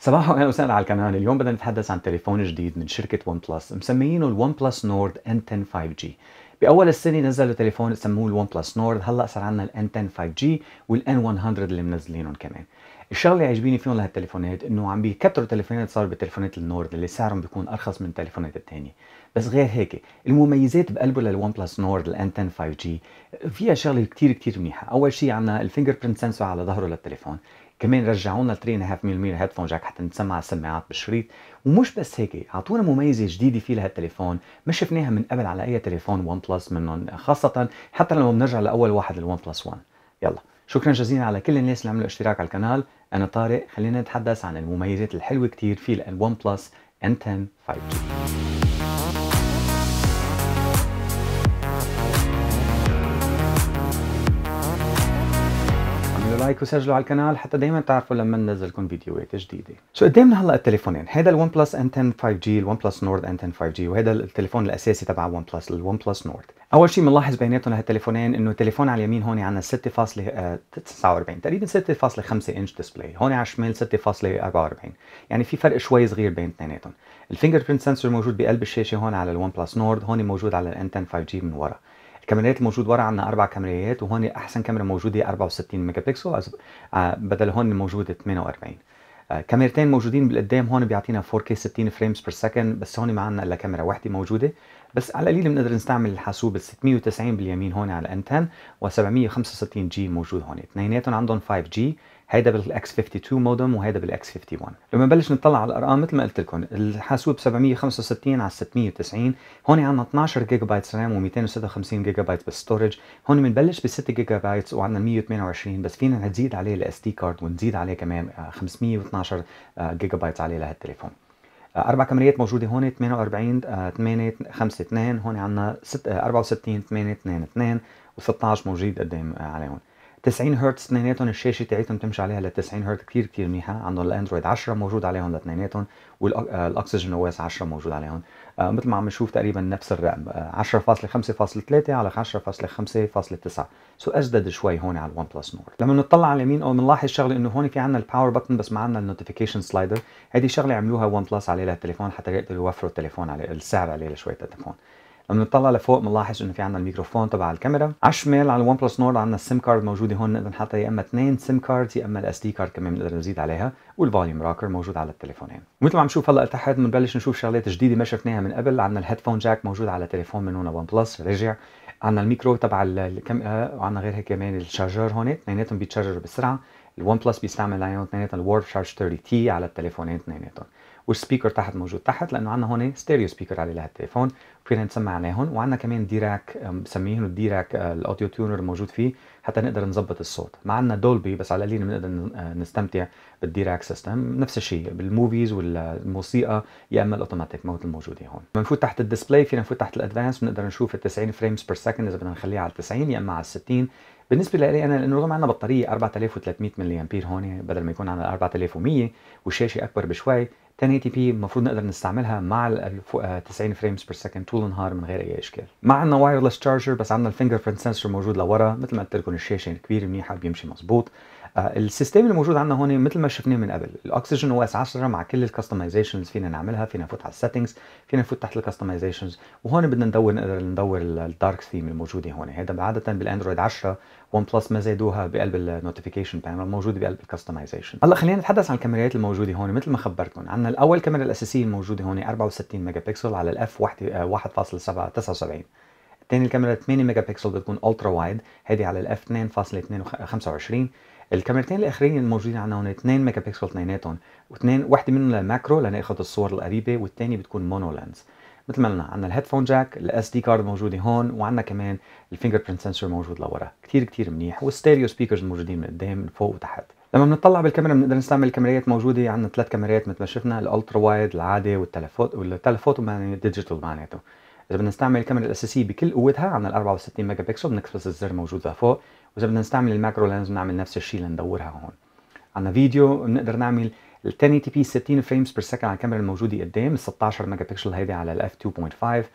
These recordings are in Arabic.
صباح اهلا وسهلا على الكمان اليوم بدنا نتحدث عن تليفون جديد من شركه ون بلس مسميينه الون بلس نورد ان 10 5G باول السنه نزلوا تليفون سموه الون بلس نورد هلا صار عندنا الان 10 5G والان 100 اللي منزلينهم كمان الشغله اللي عجبيني فيهم لهالتليفونات انه عم بيكتروا تليفونات صار بتليفونات النورد اللي سعرهم بيكون ارخص من التليفونات الثانيه بس غير هيك المميزات بقلبه للون بلس نورد الان 10 5G فيها شغله كتير كتير منيحه اول شيء عندنا الفينجر برنت سنسور على ظهره للتليفون كمان رجعوا لنا 3.5 ملم هيدفون جاك حتى نسمع السماعات بالشريط ومش بس هيك اعطونا مميزه جديده في لهالتليفون ما شفناها من قبل على اي تليفون ون بلس منهم خاصه حتى لما بنرجع لاول واحد الون بلس 1 يلا شكرا جزيلا على كل الناس اللي عملوا اشتراك على القناه انا طارق خلينا نتحدث عن المميزات الحلوه كتير في الون بلس ان 10 5G اعملوا لايك وسجلوا على القناه حتى دائما تعرفوا لما ننزل لكم فيديوهات جديده سو قدامنا هلا التليفونين هذا الون بلس ان 10 5 جي الون بلس نورد ان 10 5 جي وهذا التليفون الاساسي تبع ون بلس الون بلس نورد اول شيء بنلاحظ بيناتهم لهالتليفونين انه التليفون على اليمين هون عندنا 6.49 آه، تقريبا 6.5 انش ديسبلاي هون على الشمال 6.44 يعني في فرق شوي صغير بين اثنيناتهم الفينجر برنت سنسور موجود بقلب الشاشه هون على الون بلس نورد هون موجود على الان 10 5 جي من ورا الكاميرات الموجود ورا عندنا اربع كاميرات وهون احسن كاميرا موجوده 64 ميجا بكسل بدل هون الموجوده 48 آه، كاميرتين موجودين بالقدام هون بيعطينا 4K 60 فريمز بير سكند بس هون ما عندنا الا كاميرا وحده موجوده بس على القليل بنقدر نستعمل الحاسوب ال 690 باليمين هون على انتن و765 جي موجود هون اثنيناتهم عندهم 5 جي هيدا بالاكس 52 مودم وهيدا بالاكس 51 لما نبلش نطلع على الارقام مثل ما قلت لكم الحاسوب 765 على 690 هون عندنا 12 جيجا بايت رام و256 جيجا بايت بالستورج هون بنبلش ب 6 جيجا بايت وعندنا 128 بس فينا نزيد عليه الاس دي كارد ونزيد عليه كمان 512 جيجا بايت عليه لهالتليفون آه، اربع كاميرات موجوده هون 48 8 5 2 هون عندنا 64 8 2 2 و16 موجود قدام آه، عليهم 90 هرتز اثنيناتهم الشاشه تاعتهم تمشي عليها ل 90 هرتز كثير كثير منيحه عندهم الاندرويد 10 موجود عليهم لاثنيناتهم والاكسجين آه، او اس 10 موجود عليهم آه، مثل ما عم نشوف تقريبا نفس الرقم 10.5.3 آه، على 10.5.9 سو اجدد شوي هون على الون بلس نور لما نطلع على اليمين او بنلاحظ شغله انه هون في عندنا الباور بتن بس ما عندنا النوتيفيكيشن سلايدر هذه شغله عملوها ون بلس عليه للتليفون حتى يقدروا يوفروا التليفون على السعر عليه شوي التليفون لما نطلع لفوق بنلاحظ انه في عندنا الميكروفون تبع الكاميرا على الشمال على الون بلس نورد عندنا السيم كارد موجوده هون نقدر نحط يا اما اثنين سيم كارد يا اما الاس دي كارد كمان بنقدر نزيد عليها والفوليوم راكر موجود على التليفونين ومثل ما عم نشوف هلا تحت بنبلش نشوف شغلات جديده ما شفناها من قبل عندنا الهيدفون جاك موجود على تليفون من هون ون بلس رجع عندنا الميكرو تبع الكاميرا آه، وعندنا غير هيك كمان الشارجر هون اثنيناتهم بيتشارجروا بسرعه الون بلس بيستعمل اثنيناتهم الورد شارج 30 تي على التليفونين اثنيناتهم والسبيكر تحت موجود تحت لانه عندنا هون ستيريو سبيكر عليه لهالتليفون فينا نسمع عليهم وعندنا كمان ديراك بسميهم الديراك آه، الاوديو تيونر موجود فيه حتى نقدر نظبط الصوت ما عندنا دولبي بس على القليل بنقدر آه، نستمتع بالديراك سيستم نفس الشيء بالموفيز والموسيقى يا اما الاوتوماتيك مود الموجوده هون بنفوت تحت الديسبلاي فينا نفوت تحت الادفانس بنقدر نشوف ال 90 فريمز بير سكند اذا بدنا نخليها على 90 يا اما على 60 بالنسبه لي انا لانه رغم عندنا بطاريه 4300 ملي امبير هون بدل ما يكون عندنا 4100 والشاشه اكبر بشوي 1080 بي المفروض نقدر نستعملها مع ال 90 فريمز بير سكند طول النهار من غير اي اشكال مع عندنا وايرلس تشارجر بس عندنا الفينجر برنت سنسور موجود لورا مثل ما قلت لكم الشاشه كبيره منيحه بيمشي مظبوط آه، السيستم الموجود عندنا هون مثل ما شفناه من قبل الاكسجين او اس 10 مع كل الكستمايزيشنز فينا نعملها فينا نفوت على السيتنجز فينا نفوت تحت الكستمايزيشنز وهون بدنا ندور نقدر ندور الدارك ثيم الموجوده هون هذا عاده بالاندرويد 10 ون بلس ما زادوها بقلب النوتيفيكيشن بانل موجوده بقلب الكستمايزيشن هلا خلينا نتحدث عن الكاميرات الموجوده هون مثل ما خبرتكم عندنا الاول كاميرا الاساسيه الموجوده هون 64 ميجا بكسل على الاف 1.79 ثاني الكاميرا 8 ميجا بكسل بتكون الترا وايد هذه على الاف 2.25 الكاميرتين الاخرين الموجودين عندنا هون 2 ميجا بكسل اثنيناتهم واثنين وحده منهم للماكرو لناخذ الصور القريبه والثانيه بتكون مونو لينز مثل ما قلنا عندنا الهيدفون جاك الاس دي كارد موجوده هون وعندنا كمان الفينجر برنت سنسور موجود لورا كثير كثير منيح والستيريو سبيكرز موجودين من قدام من فوق وتحت لما بنطلع بالكاميرا بنقدر نستعمل الكاميرات موجوده عندنا ثلاث كاميرات مثل ما شفنا الالترا وايد العادي والتلفوت والتلفوت معناته ديجيتال معناته اذا بدنا نستعمل الكاميرا الاساسيه بكل قوتها عندنا ال 64 ميجا بكسل بنكبس الزر موجود لفوق واذا بدنا نستعمل الماكرو لينز بنعمل نفس الشيء لندورها هون عندنا فيديو بنقدر نعمل ال 1080 بي 60 فريمز بير سكند على الكاميرا الموجوده قدام ال 16 ميجا بكسل هيدي على الاف 2.5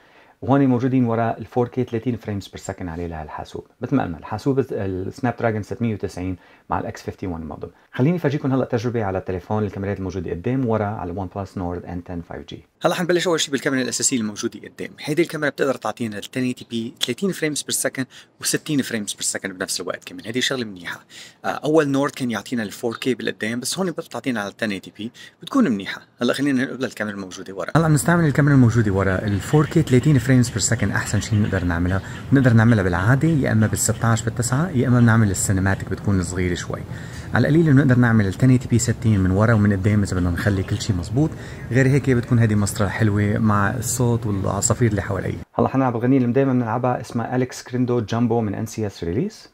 وهون موجودين وراء ال 4K 30 فريمز بير سكند عليه لهالحاسوب مثل ما قلنا الحاسوب السناب دراجون 690 مع الاكس 51 موديل خليني افرجيكم هلا تجربه على التليفون الكاميرات الموجوده قدام وراء على الون بلس نورد ان 10 5G هلا حنبلش اول شيء بالكاميرا الاساسيه الموجوده قدام هيدي الكاميرا بتقدر تعطينا 1080 بي 30 فريمز بير سكند و60 فريمز بير سكند بنفس الوقت كمان هيدي شغله منيحه آه، اول نورد كان يعطينا ال 4K بالقدام بس هون بتعطينا على 1080 بي بتكون منيحه هلا خلينا ننقل للكاميرا الموجوده ورا هلا بنستعمل الكاميرا الموجوده ورا ال 4K 30 فريمز فريمز بير سكند احسن شيء بنقدر نعملها بنقدر نعملها بالعادي يا اما بال 16 بال9 يا اما بنعمل السينماتيك بتكون صغيره شوي على القليل بنقدر نعمل ال 1080 بي 60 من ورا ومن قدام اذا بدنا نخلي كل شيء مزبوط غير هيك بتكون هذه مسطره حلوه مع الصوت والعصافير اللي حواليه هلا حنلعب الغنيه اللي دائما بنلعبها اسمها اليكس كريندو جامبو من ان سي اس ريليس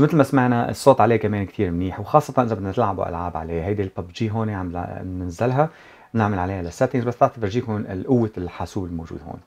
بس مثل ما سمعنا الصوت عليه كمان كثير منيح وخاصة إذا بدنا تلعبوا ألعاب عليه هيدي الببجي هون عم ننزلها نعمل عليها للسيتنجز بس تعطي فرجيكم قوة الحاسوب الموجود هون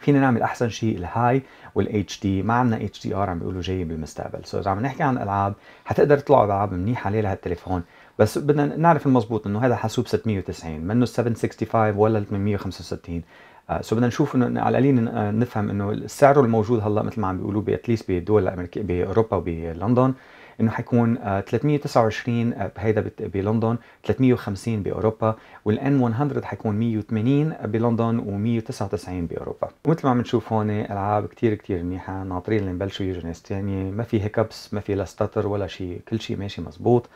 فينا نعمل احسن شيء الهاي والاتش دي ما عندنا اتش دي ار عم بيقولوا جاي بالمستقبل سو اذا عم نحكي عن العاب حتقدر تطلعوا العاب منيحه عليه لهالتليفون بس بدنا نعرف المضبوط انه هذا حاسوب 690 منه 765 ولا 865 آه، سو بدنا نشوف انه على القليل آه، نفهم انه السعر الموجود هلا مثل ما عم بيقولوا باتليست بالدول الامريكيه باوروبا وبلندن انه حيكون 329 آه، بهيدا بلندن 350 باوروبا والان 100 حيكون 180 بلندن و199 باوروبا ومثل ما عم نشوف هون العاب كثير كثير منيحه ناطرين لنبلشوا يجوا ناس ثانيه ما في هيكبس ما في لا ستاتر ولا شيء كل شيء ماشي مزبوط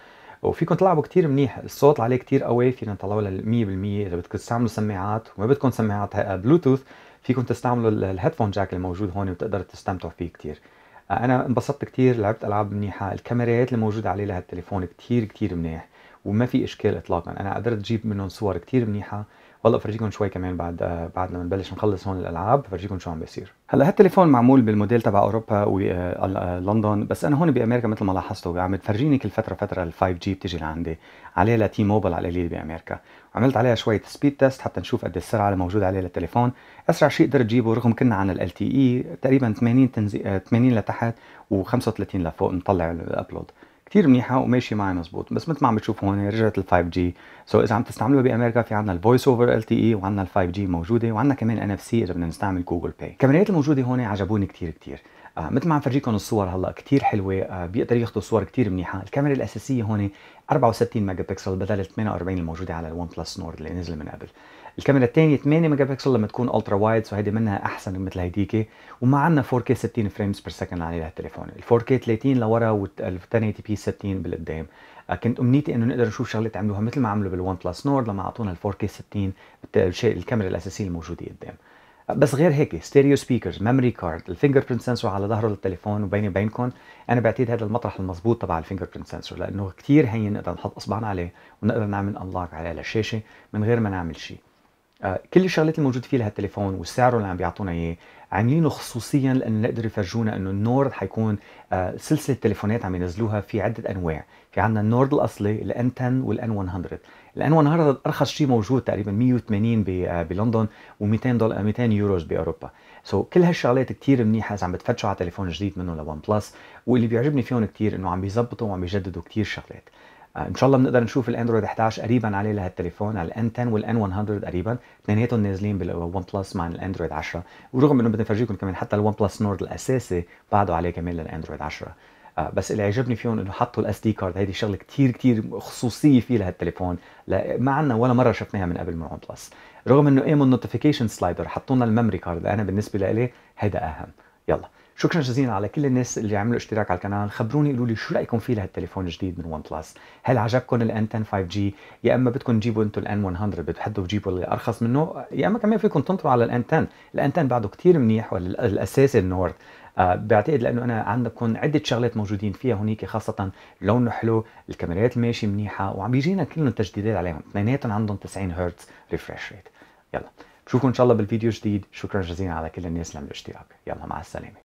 وفيكم تلعبوا كتير منيح الصوت عليه كتير قوي فينا نطلعه لل 100% اذا بدكم تستعملوا سماعات وما بدكم سماعات بلوتوث فيكم تستعملوا الهيدفون جاك الموجود هون وتقدروا تستمتعوا فيه كتير آه، انا انبسطت كتير لعبت العاب منيحه الكاميرات الموجوده عليه لهالتليفون كتير كتير منيح وما في اشكال اطلاقا انا قدرت اجيب منهم صور كتير منيحه والله بفرجيكم شوي كمان بعد بعد لما نبلش نخلص هون الالعاب بفرجيكم شو عم بيصير هلا هالتليفون معمول بالموديل تبع اوروبا ولندن آه، آه، بس انا هون بامريكا مثل ما لاحظتوا عم تفرجيني كل فتره فتره ال 5 جي بتجي لعندي عليها لتي موبل على القليل بامريكا عملت عليها شويه سبيد تيست حتى نشوف قد إيه السرعه اللي موجوده عليه للتليفون اسرع شيء قدرت أجيبه رغم كنا عن ال تي اي e تقريبا 80 تنزي... 80 آه، لتحت و35 لفوق نطلع الابلود كثير منيحه وماشي معي مزبوط بس مثل ما عم بتشوفوا هون رجعت ال 5 g سو so اذا عم تستعملوا بامريكا في عندنا الفويس اوفر ال تي اي وعندنا ال 5 g موجوده وعندنا كمان ان اف سي اذا بدنا نستعمل جوجل باي الكاميرات الموجوده هون عجبوني كثير كثير آه، مثل ما عم فرجيكم الصور هلا كثير حلوه آه، بيقدر ياخذوا صور كثير منيحه الكاميرا الاساسيه هون 64 ميجا بكسل بدل ال 48 الموجوده على الون بلس نورد اللي نزل من قبل الكاميرا الثانيه 8 ميجا بكسل لما تكون الترا وايد سو هيدي منها احسن مثل هيديك وما عندنا 4K 60 فريمز بير سكند على التليفون ال 4K 30 لورا وال 1080 بي 60 بالقدام آه، كنت امنيتي انه نقدر نشوف شغلات عملوها مثل ما عملوا بالون بلس نورد لما اعطونا ال 4K 60 الشيء الكاميرا الاساسيه الموجوده قدام بس غير هيك ستيريو سبيكرز ميموري كارد الفينجر برنت سنسور على ظهره للتليفون وبيني وبينكم انا بعتقد هذا المطرح المضبوط تبع الفينجر برنت سنسور لانه كثير هين نقدر نحط اصبعنا عليه ونقدر نعمل انلوك عليه للشاشه من غير ما نعمل شيء آه، كل الشغلات الموجوده فيه لهالتليفون والسعر اللي عم بيعطونا اياه عاملينه خصوصيا لانه نقدر يفرجونا انه النورد حيكون آه، سلسله تليفونات عم ينزلوها في عده انواع في عندنا النورد الاصلي الان 10 والان 100 لانه النهارده ارخص شيء موجود تقريبا 180 بلندن و200 دولار 200 يوروز باوروبا سو so, كل هالشغلات كثير منيحه اذا عم بتفتشوا على تليفون جديد منه لون بلس واللي بيعجبني فيهم كثير انه عم بيظبطوا وعم بيجددوا كثير شغلات آه، ان شاء الله بنقدر نشوف الاندرويد 11 قريبا عليه لهالتليفون على الان 10 والان 100 قريبا اثنيناتهم نازلين بالون بلس مع الاندرويد 10 ورغم انه بدي افرجيكم كمان حتى الون بلس نورد الاساسي بعده عليه كمان للاندرويد 10 آه، بس اللي عجبني فيهم انه حطوا الاس دي كارد هيدي شغله كثير كثير خصوصيه في لهالتليفون ما عندنا ولا مره شفناها من قبل من ون بلس رغم انه قاموا النوتيفيكيشن سلايدر حطوا لنا الميموري كارد انا بالنسبه لي هيدا اهم يلا شكرا جزيلا على كل الناس اللي عملوا اشتراك على القناه خبروني قولوا لي شو رايكم في لهالتليفون الجديد من ون بلس هل عجبكم الان 10 5 جي يا اما بدكم تجيبوا انتم الان 100 بتحدوا تجيبوا اللي ارخص منه يا اما كمان فيكم تنطروا على الان 10 الان 10 بعده كثير منيح والاساسي النورد آه، بعتقد لانه انا عندكم عده شغلات موجودين فيها هنيك خاصه لونه حلو الكاميرات ماشي منيحه وعم بيجينا كلهم تجديدات عليهم اثنيناتهم عندهم 90 هرتز ريفرش ريت يلا بشوفكم ان شاء الله بالفيديو الجديد شكرا جزيلا على كل الناس اللي عملوا اشتراك يلا مع السلامه